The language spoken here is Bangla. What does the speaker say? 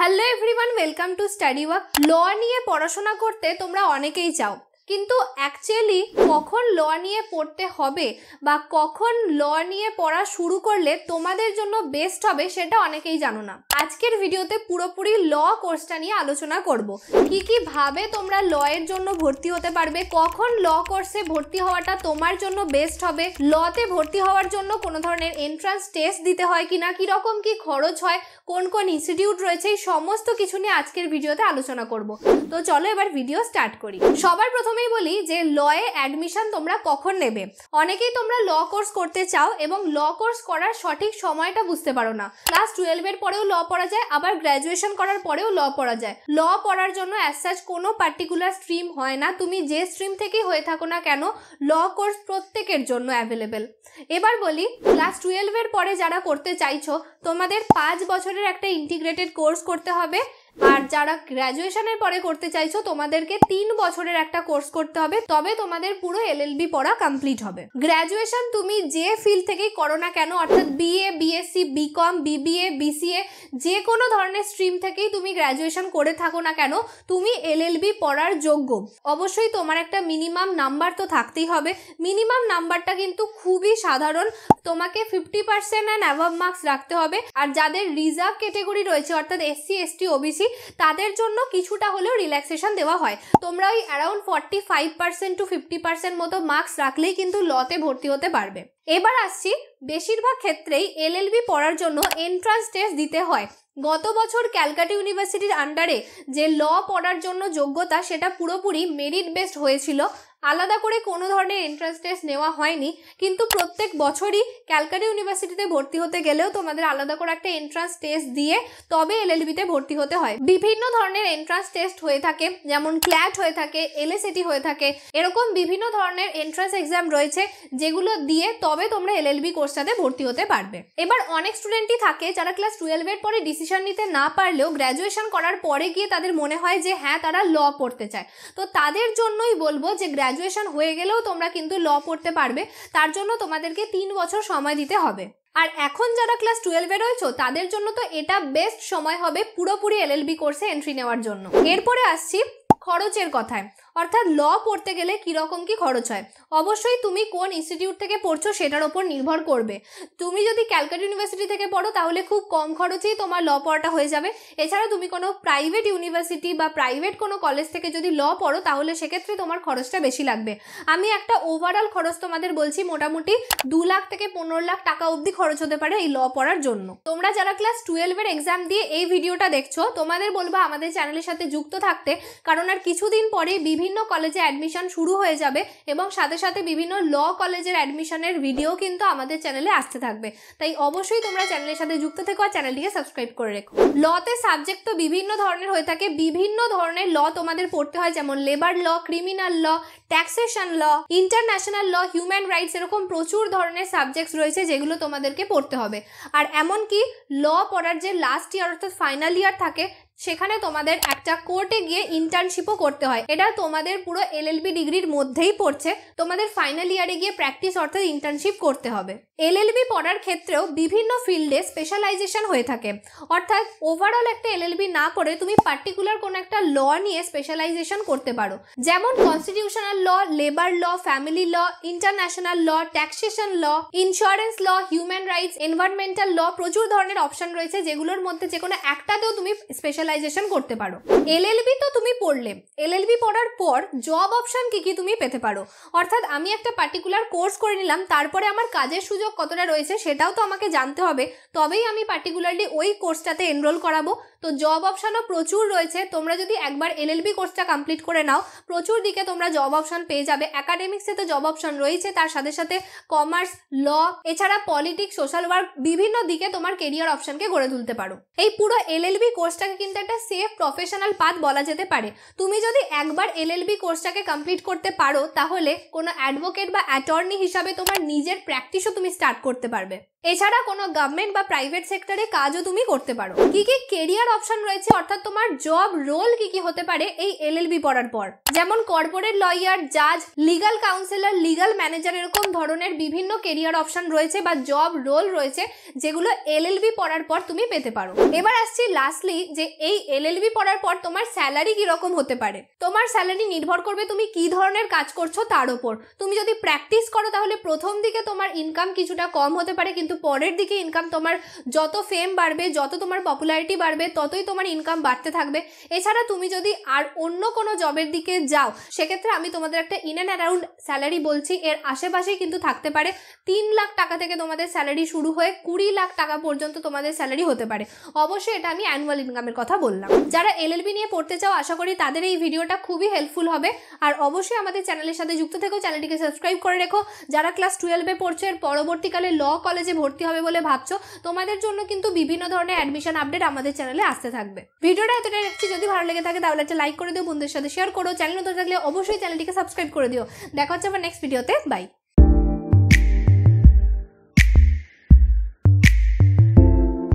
hello everyone welcome to study walk law নিয়ে পড়াশোনা করতে তোমরা অনেকেই চাও কিন্তু অ্যাকচুয়ালি কখন ল নিয়ে পড়তে হবে বা কখন ল নিয়ে পড়া শুরু করলে তোমাদের জন্য বেস্ট হবে সেটা অনেকেই জানো না আজকের ভিডিওতে পুরোপুরি ল কোর্সটা নিয়ে আলোচনা করব কি কি ভাবে তোমরা ল এর জন্য ভর্তি হতে পারবে কখন ল কোর্সে ভর্তি হওয়াটা তোমার জন্য বেস্ট হবে লতে ভর্তি হওয়ার জন্য কোনো ধরনের এন্ট্রান্স টেস্ট দিতে হয় কি না কীরকম কি খরচ হয় কোন কোন ইনস্টিটিউট রয়েছে এই সমস্ত কিছু নিয়ে আজকের ভিডিওতে আলোচনা করব তো চলো এবার ভিডিও স্টার্ট করি সবার প্রথমে প্রথমেই বলি যে লয়ে অ্যাডমিশন তোমরা কখন নেবে অনেকেই তোমরা ল কোর্স করতে চাও এবং ল কোর্স করার সঠিক সময়টা বুঝতে পারো না ক্লাস টুয়েলভের পরেও ল পড়া যায় আবার গ্র্যাজুয়েশন করার পরেও ল পড়া যায় ল পড়ার জন্য অ্যাসাজ কোনো পার্টিকুলার স্ট্রিম হয় না তুমি যে স্ট্রিম থেকেই হয়ে থাকো না কেন ল কোর্স প্রত্যেকের জন্য অ্যাভেলেবেল এবার বলি ক্লাস টুয়েলভের পরে যারা করতে চাইছো তোমাদের পাঁচ বছরের একটা ইন্টিগ্রেটেড কোর্স করতে হবে আর যারা গ্র্যাজুয়েশনের পরে করতে চাইছো তোমাদেরকে তিন বছরের একটা কোর্স করতে হবে তবে তোমাদের পুরো এলএলবি পড়া কমপ্লিট হবে গ্র্যাজুয়েশন তুমি যে ফিল্ড থেকেই করো না কেন অর্থাৎ BA BSc BCom BBA BCA যে কোনো ধরনের স্ট্রিম থেকেই তুমি গ্র্যাজুয়েশন করে থাকো না কেন তুমি এলএলবি পড়ার যোগ্য অবশ্যই তোমার একটা মিনিমাম নাম্বার তো থাকতেই হবে মিনিমাম নাম্বারটা কিন্তু খুবই সাধারণ তোমাকে fifty percent and above marks রাখতে হবে আর যাদের রিজার্ভ ক্যাটেগরি রয়েছে অর্থাৎ এসসি এসটি ওবিসি তাদের জন্য কিছুটা হলেও রিল্যাক্সেশন দেওয়া হয় তোমরা ওই around forty five percent to fifty percent মতো মার্কস রাখলেই কিন্তু লতে ভর্তি হতে পারবে এবার আসছি বেশিরভাগ ক্ষেত্রেই এলএলবি পড়ার জন্য এন্ট্রান্স টেস্ট দিতে হয় গত বছর ক্যালকাটা ইউনিভার্সিটির আন্ডারে যে ল পড়ার জন্য যোগ্যতা সেটা পুরোপুরি মেরিট বেসড হয়েছিল আলাদা করে কোনো ধরনের এন্ট্রান্স টেস্ট নেওয়া হয়নি কিন্তু প্রত্যেক বছরই ক্যালকাটা ইউনিভার্সিটিতে ভর্তি হতে গেলেও তোমাদের আলাদা করে একটা এন্ট্রান্স টেস্ট দিয়ে তবে এলএলবিতে ভর্তি হতে হয় বিভিন্ন ধরনের এন্ট্রান্স টেস্ট হয়ে থাকে যেমন ক্ল্যাট হয়ে থাকে এলএসএটি হয়ে থাকে এরকম বিভিন্ন ধরনের এন্ট্রান্স এক্সাম রয়েছে যেগুলো দিয়ে তবে তোমরা এলএলবি কোর্সটাতে ভর্তি হতে পারবে এবার অনেক স্টুডেন্টই থাকে যারা ক্লাস টুয়েলভের পরে ডিসিশন নিতে না পারলেও গ্র্যাজুয়েশন করার পরে গিয়ে তাদের মনে হয় যে হ্যাঁ তারা ল পড়তে চায় তো তাদের জন্যই বলবো যে গ্র্যাজুয়েশন হয়ে গেলেও তোমরা কিন্তু ল পড়তে পারবে তার জন্য তোমাদেরকে তিন বছর সময় দিতে হবে আর এখন যারা ক্লাস টুয়েলভে রয়েছো তাদের জন্য তো এটা বেস্ট সময় হবে পুরোপুরি এলএলবি কোর্সে এন্ট্রি নেওয়ার জন্য এরপরে আসছি খরচের কথায় অর্থাৎ ল পড়তে গেলে কীরকম কী খরচ হয় অবশ্যই তুমি কোন ইনস্টিটিউট থেকে পড়ছো সেটার ওপর নির্ভর করবে তুমি যদি ক্যালকাটা ইউনিভার্সিটি থেকে পড়ো তাহলে খুব কম খরচেই তোমার ল পড়াটা হয়ে যাবে এছাড়া তুমি কোনো প্রাইভেট ইউনিভার্সিটি বা প্রাইভেট কোনো কলেজ থেকে যদি ল পড়ো তাহলে সেক্ষেত্রে তোমার খরচটা বেশি লাগবে আমি একটা ওভারঅল খরচ তোমাদের বলছি মোটামুটি দু লাখ থেকে পনেরো লাখ টাকা অবধি খরচ হতে পারে এই ল পড়ার জন্য তোমরা যারা ক্লাস টুয়েলভের এক্সাম দিয়ে এই ভিডিওটা দেখছো তোমাদের বলবো আমাদের চ্যানেলের সাথে যুক্ত থাকতে কারণ আর কিছুদিন পরে বিভিন্ন বিভিন্ন কলেজে অ্যাডমিশন শুরু হয়ে যাবে এবং সাথে সাথে বিভিন্ন ল কলেজের অ্যাডমিশনের ভিডিও কিন্তু আমাদের চ্যানেলে আসতে থাকবে তাই অবশ্যই তোমরা চ্যানেলের সাথে যুক্ত থেকে আর চ্যানেলটিকে সাবস্ক্রাইব করে রেখো লতে সাবজেক্ট তো বিভিন্ন ধরনের হয়ে থাকে বিভিন্ন ধরনের ল তোমাদের পড়তে হয় যেমন labour law criminal law taxation law international law human rights এরকম প্রচুর ধরনের সাবজেক্টস রয়েছে যেগুলো তোমাদেরকে পড়তে হবে আর এমনকি ল পড়ার যে লাস্ট ইয়ার অর্থাৎ ফাইনাল ইয়ার থাকে সেখানে তোমাদের একটা কোর্টে গিয়ে ইন্টার্নশিপও করতে হয় এটা তোমাদের পুরো এলএলবি ডিগ্রির মধ্যেই পড়ছে তোমাদের ফাইনাল ইয়ারে গিয়ে প্র্যাকটিস অর্থাৎ ইন্টার্নশিপ করতে হবে এলএলবি পড়ার ক্ষেত্রেও বিভিন্ন ফিল্ডে স্পেশালাইজেশন হয়ে থাকে অর্থাৎ ওভারঅল একটা এলএলবি না পড়ে তুমি পার্টিকুলার কোনো একটা ল নিয়ে স্পেশালাইজেশন করতে পারো যেমন constitutional law labour law family law international law taxation law insurance law human rights environmental law প্রচুর ধরনের অপশন রয়েছে যেগুলোর মধ্যে যে কোনো একটাতেও তুমি স্পেশাল স্পেশালাইজেশন করতে পারো এলএলবি তো তুমি পড়লে এলএলবি পড়ার পর জব অপশান কি কি তুমি পেতে পারো অর্থাৎ আমি একটা পার্টিকুলার কোর্স করে নিলাম তারপরে আমার কাজের সুযোগ কতটা রয়েছে সেটাও তো আমাকে জানতে হবে তবেই আমি পার্টিকুলারলি ওই কোর্সটাতে এনরোল করাবো তো জব অপশানও প্রচুর রয়েছে তোমরা যদি একবার এলএলবি কোর্সটা কমপ্লিট করে নাও প্রচুর দিকে তোমরা জব অপশান পেয়ে যাবে একাডেমিক্সে তো জব অপশান রয়েছে তার সাথে সাথে কমার্স ল এছাড়া পলিটিক্স সোশ্যাল ওয়ার্ক বিভিন্ন দিকে তোমার কেরিয়ার অপশানকে গড়ে তুলতে পারো এই পুরো এলএলবি কোর্সটাকে কিন্তু একটা সেফ প্রফেশনাল পাথ বলা যেতে পারে তুমি যদি একবার এলএলবি কোর্সটাকে কমপ্লিট করতে পারো তাহলে কোনো অ্যাডভোকেট বা অ্যাটর্নি হিসাবে তোমার নিজের প্র্যাকটিসও তুমি স্টার্ট করতে পারবে এছাড়া কোনো গভর্নমেন্ট বা প্রাইভেট সেক্টরে কাজও তুমি করতে পারো কি কি কেরিয়ার সেকেন্ড অপশন রয়েছে অর্থাৎ তোমার জব রোল কি কি হতে পারে এই এলএলবি পড়ার পর যেমন কর্পোরেট লয়ার জাজ লিগাল কাউন্সিলর লিগাল ম্যানেজার এরকম ধরনের বিভিন্ন কেরিয়ার অপশন রয়েছে বা জব রোল রয়েছে যেগুলো এলএলবি পড়ার পর তুমি পেতে পারো এবার আসছি লাস্টলি যে এই বি পড়ার পর তোমার স্যালারি কিরকম হতে পারে তোমার স্যালারি নির্ভর করবে তুমি কি ধরনের কাজ করছো তার উপর তুমি যদি প্র্যাকটিস করো তাহলে প্রথম দিকে তোমার ইনকাম কিছুটা কম হতে পারে কিন্তু পরের দিকে ইনকাম তোমার যত ফেম বাড়বে যত তোমার পপুলারিটি বাড়বে ততই তোমার ইনকাম বাড়তে থাকবে এছাড়া তুমি যদি আর অন্য কোনো জবের দিকে যাও সেক্ষেত্রে আমি তোমাদের একটা ইন অ্যান্ড অ্যারাউন্ড স্যালারি বলছি এর আশেপাশেই কিন্তু থাকতে পারে তিন লাখ টাকা থেকে তোমাদের স্যালারি শুরু হয়ে কুড়ি লাখ টাকা পর্যন্ত তোমাদের স্যালারি হতে পারে অবশ্যই এটা আমি অ্যানুয়াল ইনকামের কথা বললাম যারা এলএলবি নিয়ে পড়তে চাও আশা করি তাদের এই ভিডিওটা খুবই হেল্পফুল হবে আর অবশ্যই আমাদের চ্যানেলের সাথে যুক্ত থেকেও চ্যানেলটিকে সাবস্ক্রাইব করে রেখো যারা ক্লাস টুয়েলভে পড়ছো এর পরবর্তীকালে ল কলেজে ভর্তি হবে বলে ভাবছো তোমাদের জন্য কিন্তু বিভিন্ন ধরনের অ্যাডমিশন আপডেট আমাদের চ্যানেলে আসতে থাকবে ভিডিওটা এতটাই রাখছি যদি ভালো লেগে থাকে তাহলে একটা লাইক করে দিও বন্ধুদের সাথে শেয়ার করো চ্যানেল নতুন থাকলে অবশ্যই চ্যানেলটিকে সাবস্ক্রাইব করে দিও দেখা হচ্ছে আবার নেক্সট ভিডিওতে বাই